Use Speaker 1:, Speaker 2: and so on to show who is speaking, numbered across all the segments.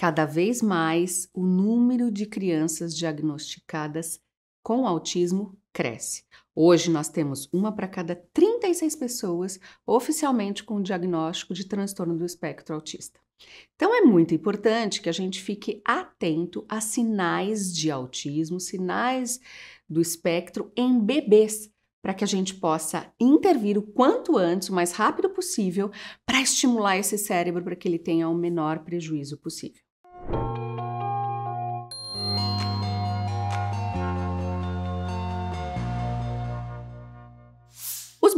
Speaker 1: Cada vez mais, o número de crianças diagnosticadas com autismo cresce. Hoje nós temos uma para cada 36 pessoas oficialmente com diagnóstico de transtorno do espectro autista. Então é muito importante que a gente fique atento a sinais de autismo, sinais do espectro em bebês, para que a gente possa intervir o quanto antes, o mais rápido possível, para estimular esse cérebro para que ele tenha o menor prejuízo possível.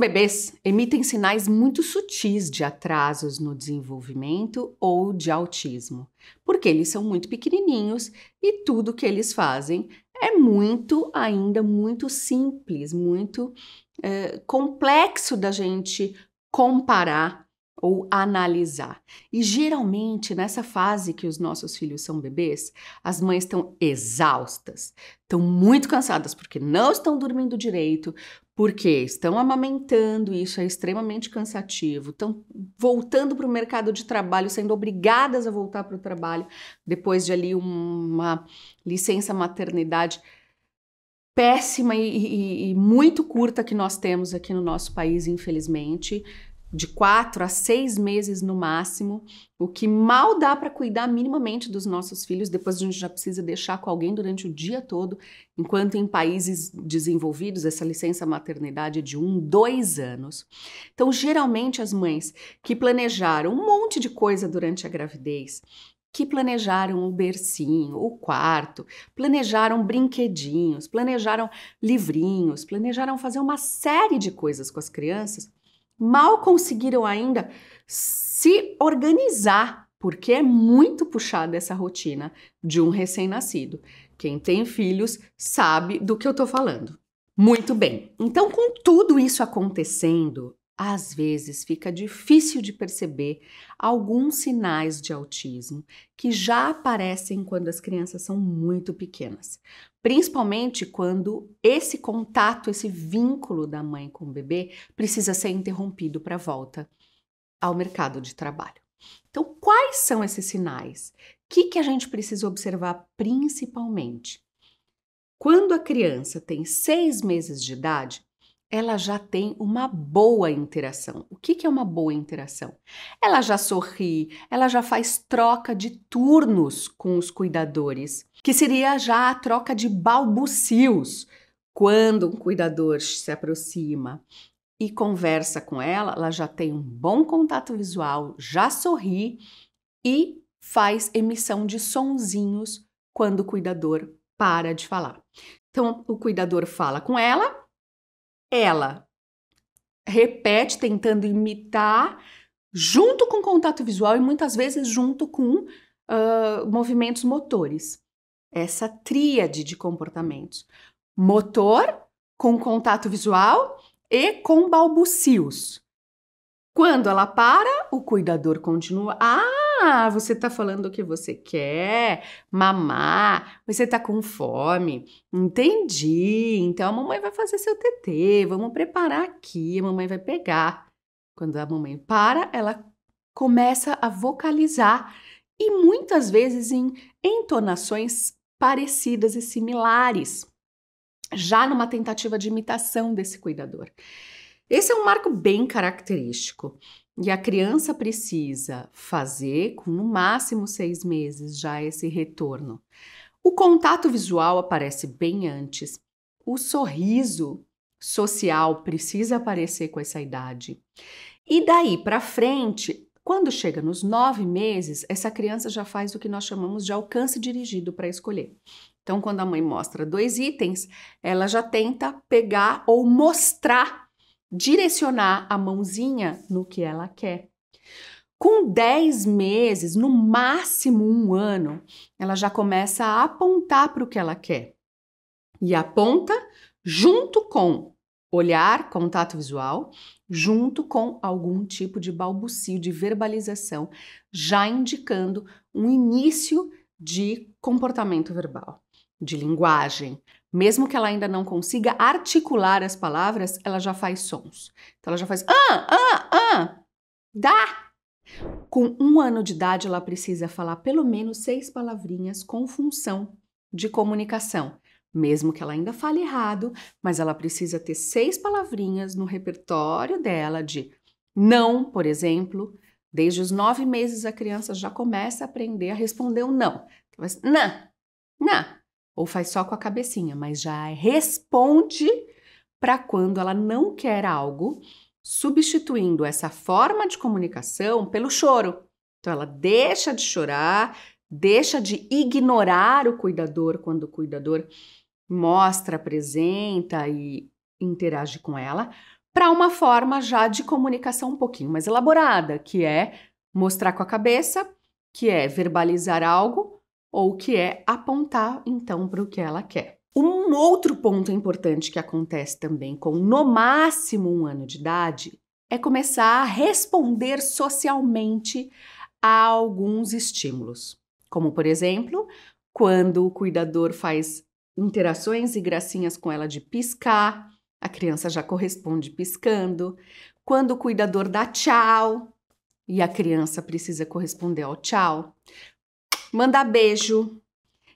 Speaker 1: bebês emitem sinais muito sutis de atrasos no desenvolvimento ou de autismo, porque eles são muito pequenininhos e tudo que eles fazem é muito, ainda muito simples, muito é, complexo da gente comparar ou analisar. E geralmente, nessa fase que os nossos filhos são bebês, as mães estão exaustas, estão muito cansadas porque não estão dormindo direito, porque estão amamentando, isso é extremamente cansativo, estão voltando para o mercado de trabalho, sendo obrigadas a voltar para o trabalho depois de ali uma licença maternidade péssima e, e, e muito curta que nós temos aqui no nosso país, infelizmente de quatro a seis meses no máximo, o que mal dá para cuidar minimamente dos nossos filhos, depois a gente já precisa deixar com alguém durante o dia todo, enquanto em países desenvolvidos essa licença maternidade é de um, dois anos. Então, geralmente as mães que planejaram um monte de coisa durante a gravidez, que planejaram o bercinho, o quarto, planejaram brinquedinhos, planejaram livrinhos, planejaram fazer uma série de coisas com as crianças, mal conseguiram ainda se organizar, porque é muito puxada essa rotina de um recém-nascido. Quem tem filhos sabe do que eu tô falando. Muito bem. Então, com tudo isso acontecendo, às vezes fica difícil de perceber alguns sinais de autismo que já aparecem quando as crianças são muito pequenas, principalmente quando esse contato, esse vínculo da mãe com o bebê precisa ser interrompido para a volta ao mercado de trabalho. Então, quais são esses sinais? O que, que a gente precisa observar principalmente? Quando a criança tem seis meses de idade, ela já tem uma boa interação. O que, que é uma boa interação? Ela já sorri, ela já faz troca de turnos com os cuidadores, que seria já a troca de balbucios quando um cuidador se aproxima e conversa com ela, ela já tem um bom contato visual, já sorri e faz emissão de sonzinhos quando o cuidador para de falar. Então, o cuidador fala com ela, ela repete tentando imitar, junto com contato visual e muitas vezes junto com uh, movimentos motores. Essa tríade de comportamentos: motor, com contato visual e com balbucios. Quando ela para, o cuidador continua. Ah, ah, você tá falando o que você quer, mamar, você tá com fome. Entendi. Então a mamãe vai fazer seu TT, vamos preparar aqui, a mamãe vai pegar. Quando a mamãe para, ela começa a vocalizar e muitas vezes em entonações parecidas e similares, já numa tentativa de imitação desse cuidador. Esse é um marco bem característico. E a criança precisa fazer com no máximo seis meses já esse retorno. O contato visual aparece bem antes. O sorriso social precisa aparecer com essa idade. E daí para frente, quando chega nos nove meses, essa criança já faz o que nós chamamos de alcance dirigido para escolher. Então, quando a mãe mostra dois itens, ela já tenta pegar ou mostrar direcionar a mãozinha no que ela quer. Com 10 meses, no máximo um ano, ela já começa a apontar para o que ela quer. E aponta junto com olhar, contato visual, junto com algum tipo de balbucio, de verbalização, já indicando um início de comportamento verbal, de linguagem, mesmo que ela ainda não consiga articular as palavras, ela já faz sons. Então ela já faz ah, ah, ah, dá. Com um ano de idade, ela precisa falar pelo menos seis palavrinhas com função de comunicação. Mesmo que ela ainda fale errado, mas ela precisa ter seis palavrinhas no repertório dela de não, por exemplo. Desde os nove meses, a criança já começa a aprender a responder o um não. Então, mas, não, não, ou faz só com a cabecinha, mas já responde para quando ela não quer algo, substituindo essa forma de comunicação pelo choro. Então ela deixa de chorar, deixa de ignorar o cuidador quando o cuidador mostra, apresenta e interage com ela, para uma forma já de comunicação um pouquinho mais elaborada, que é mostrar com a cabeça, que é verbalizar algo ou que é apontar então para o que ela quer. Um outro ponto importante que acontece também com no máximo um ano de idade é começar a responder socialmente a alguns estímulos, como por exemplo, quando o cuidador faz interações e gracinhas com ela de piscar, a criança já corresponde piscando. Quando o cuidador dá tchau e a criança precisa corresponder ao tchau mandar beijo.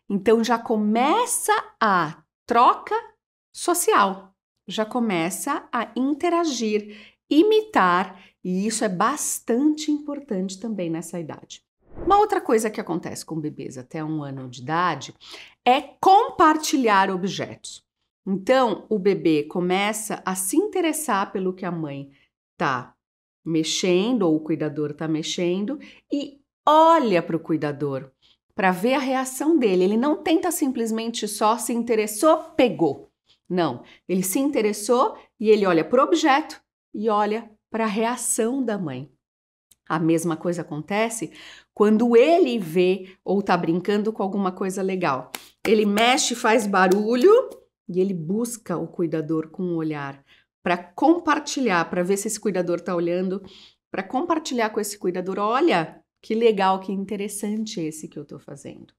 Speaker 1: Então já começa a troca social, já começa a interagir, imitar, e isso é bastante importante também nessa idade. Uma outra coisa que acontece com bebês até um ano de idade é compartilhar objetos. Então, o bebê começa a se interessar pelo que a mãe tá mexendo ou o cuidador tá mexendo e olha para o cuidador para ver a reação dele. Ele não tenta simplesmente só se interessou, pegou. Não, ele se interessou e ele olha para o objeto e olha para a reação da mãe. A mesma coisa acontece quando ele vê ou está brincando com alguma coisa legal. Ele mexe, faz barulho e ele busca o cuidador com o olhar para compartilhar, para ver se esse cuidador está olhando, para compartilhar com esse cuidador, olha, que legal, que interessante esse que eu estou fazendo.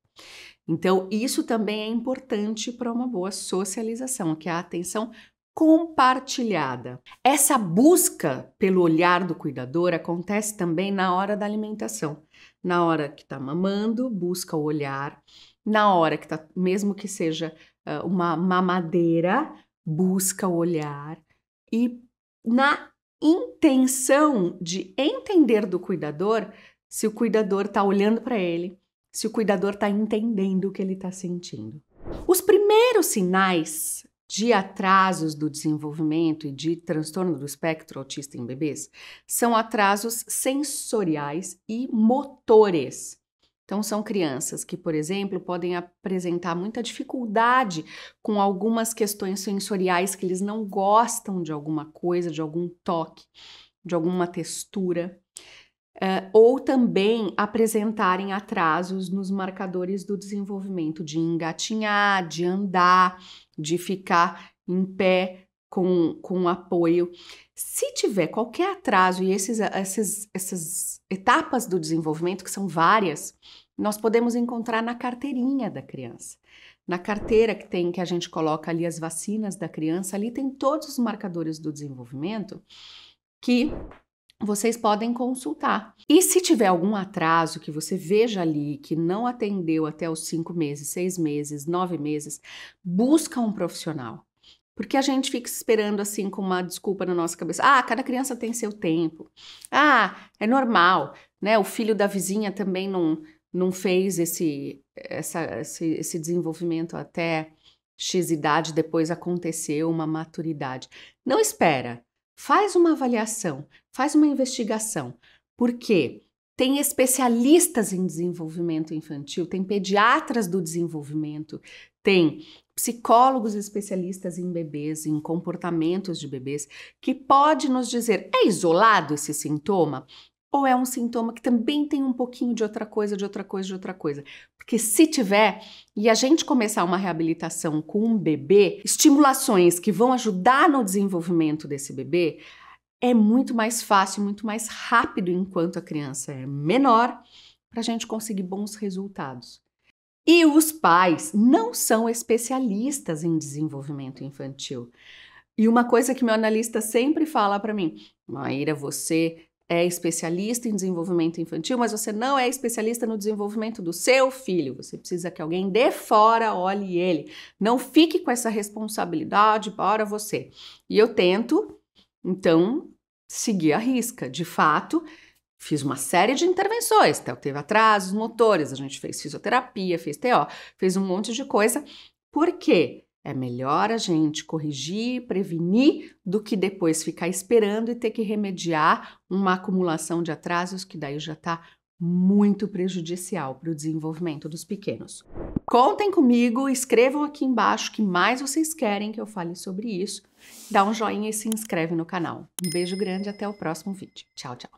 Speaker 1: Então, isso também é importante para uma boa socialização, que é a atenção compartilhada. Essa busca pelo olhar do cuidador acontece também na hora da alimentação. Na hora que está mamando, busca o olhar. Na hora que está, mesmo que seja uh, uma mamadeira, busca o olhar. E na intenção de entender do cuidador se o cuidador está olhando para ele, se o cuidador está entendendo o que ele está sentindo. Os primeiros sinais de atrasos do desenvolvimento e de transtorno do espectro autista em bebês são atrasos sensoriais e motores. Então, são crianças que, por exemplo, podem apresentar muita dificuldade com algumas questões sensoriais que eles não gostam de alguma coisa, de algum toque, de alguma textura. Uh, ou também apresentarem atrasos nos marcadores do desenvolvimento, de engatinhar, de andar, de ficar em pé com, com apoio. Se tiver qualquer atraso e esses, esses, essas etapas do desenvolvimento, que são várias, nós podemos encontrar na carteirinha da criança. Na carteira que tem que a gente coloca ali as vacinas da criança, ali tem todos os marcadores do desenvolvimento que vocês podem consultar. E se tiver algum atraso que você veja ali que não atendeu até os cinco meses, seis meses, nove meses, busca um profissional. Porque a gente fica esperando assim com uma desculpa na nossa cabeça. Ah, cada criança tem seu tempo. Ah, é normal, né? O filho da vizinha também não, não fez esse, essa, esse, esse desenvolvimento até X idade, depois aconteceu uma maturidade. Não espera, faz uma avaliação. Faz uma investigação. Por quê? Tem especialistas em desenvolvimento infantil, tem pediatras do desenvolvimento, tem psicólogos especialistas em bebês, em comportamentos de bebês, que pode nos dizer: é isolado esse sintoma? Ou é um sintoma que também tem um pouquinho de outra coisa, de outra coisa, de outra coisa? Porque se tiver e a gente começar uma reabilitação com um bebê, estimulações que vão ajudar no desenvolvimento desse bebê, é muito mais fácil, muito mais rápido enquanto a criança é menor para a gente conseguir bons resultados. E os pais não são especialistas em desenvolvimento infantil. E uma coisa que meu analista sempre fala para mim, Maíra, você é especialista em desenvolvimento infantil, mas você não é especialista no desenvolvimento do seu filho. Você precisa que alguém de fora olhe ele. Não fique com essa responsabilidade para você. E eu tento então, segui a risca. De fato, fiz uma série de intervenções. Então, teve atrasos motores, a gente fez fisioterapia, fez TO, fez um monte de coisa. Por quê? É melhor a gente corrigir, prevenir, do que depois ficar esperando e ter que remediar uma acumulação de atrasos que daí já está muito prejudicial para o desenvolvimento dos pequenos. Contem comigo, escrevam aqui embaixo o que mais vocês querem que eu fale sobre isso dá um joinha e se inscreve no canal. Um beijo grande e até o próximo vídeo. Tchau, tchau.